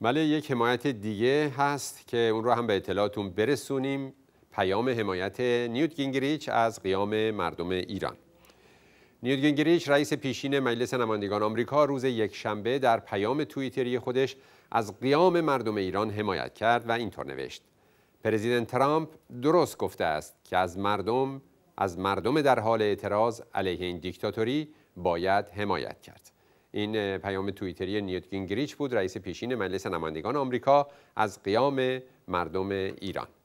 بله یک حمایت دیگه هست که اون رو هم به اطلاعاتون برسونیم پیام حمایت نیوت گینگریچ از قیام مردم ایران نیوت گینگریچ رئیس پیشین مجلس نمایندگان آمریکا روز یک شنبه در پیام توییتری خودش از قیام مردم ایران حمایت کرد و اینطور نوشت پرزیدنت ترامپ درست گفته است که از مردم از مردم در حال اعتراض علیه این دیکتاتوری باید حمایت کرد این پیام توییتری نیوت گینگریچ بود رئیس پیشین مجلس نمایندگان آمریکا از قیام مردم ایران